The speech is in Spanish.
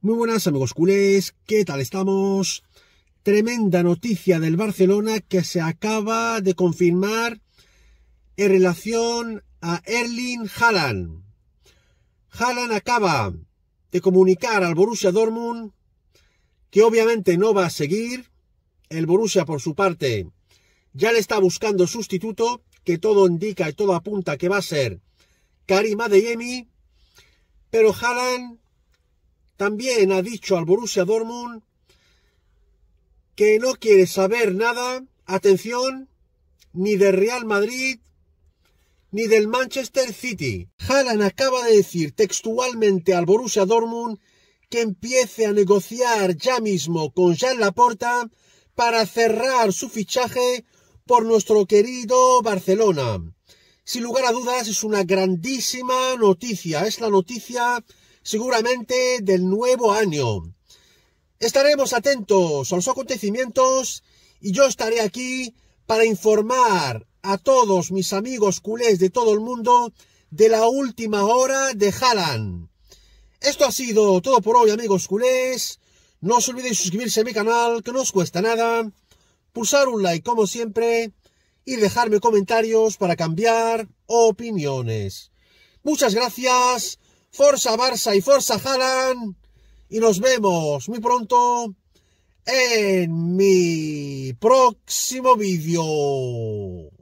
Muy buenas amigos culés, ¿qué tal estamos? Tremenda noticia del Barcelona que se acaba de confirmar en relación a Erling Haaland. Haaland acaba de comunicar al Borussia Dortmund que obviamente no va a seguir. El Borussia por su parte ya le está buscando sustituto, que todo indica y todo apunta que va a ser Karim Adeyemi, pero Haaland también ha dicho al Borussia Dortmund que no quiere saber nada, atención, ni del Real Madrid, ni del Manchester City. Haaland acaba de decir textualmente al Borussia Dortmund que empiece a negociar ya mismo con Jean Laporta para cerrar su fichaje por nuestro querido Barcelona. Sin lugar a dudas es una grandísima noticia, es la noticia seguramente del nuevo año. Estaremos atentos a los acontecimientos y yo estaré aquí para informar a todos mis amigos culés de todo el mundo de la última hora de Haaland. Esto ha sido todo por hoy amigos culés. No os olvidéis suscribirse a mi canal, que no os cuesta nada. Pulsar un like como siempre y dejarme comentarios para cambiar opiniones. Muchas gracias. Forza Barça y Forza Haaland. Y nos vemos muy pronto en mi próximo vídeo.